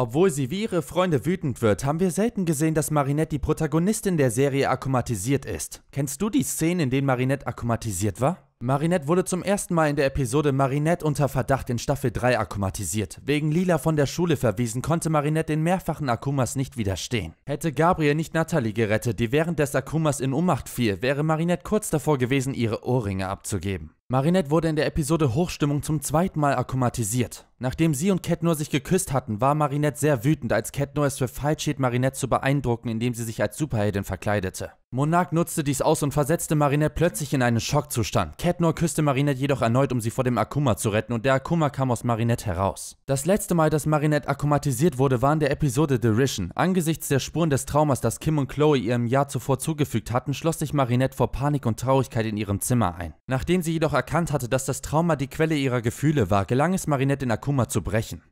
Obwohl sie wie ihre Freunde wütend wird, haben wir selten gesehen, dass Marinette die Protagonistin der Serie akkumatisiert ist. Kennst du die Szenen, in denen Marinette akkumatisiert war? Marinette wurde zum ersten Mal in der Episode Marinette unter Verdacht in Staffel 3 akkumatisiert. Wegen Lila von der Schule verwiesen, konnte Marinette den mehrfachen Akumas nicht widerstehen. Hätte Gabriel nicht Natalie gerettet, die während des Akumas in Ohnmacht fiel, wäre Marinette kurz davor gewesen, ihre Ohrringe abzugeben. Marinette wurde in der Episode Hochstimmung zum zweiten Mal akkumatisiert. Nachdem sie und Cat nur sich geküsst hatten, war Marinette sehr wütend, als Cat nur es für falsch hielt, Marinette zu beeindrucken, indem sie sich als Superheldin verkleidete. Monarch nutzte dies aus und versetzte Marinette plötzlich in einen Schockzustand. Catnor küsste Marinette jedoch erneut, um sie vor dem Akuma zu retten und der Akuma kam aus Marinette heraus. Das letzte Mal, dass Marinette akkumatisiert wurde, war in der Episode Derision. Angesichts der Spuren des Traumas, das Kim und Chloe ihrem Jahr zuvor zugefügt hatten, schloss sich Marinette vor Panik und Traurigkeit in ihrem Zimmer ein. Nachdem sie jedoch erkannt hatte, dass das Trauma die Quelle ihrer Gefühle war, gelang es Marinette in Akuma zu brechen.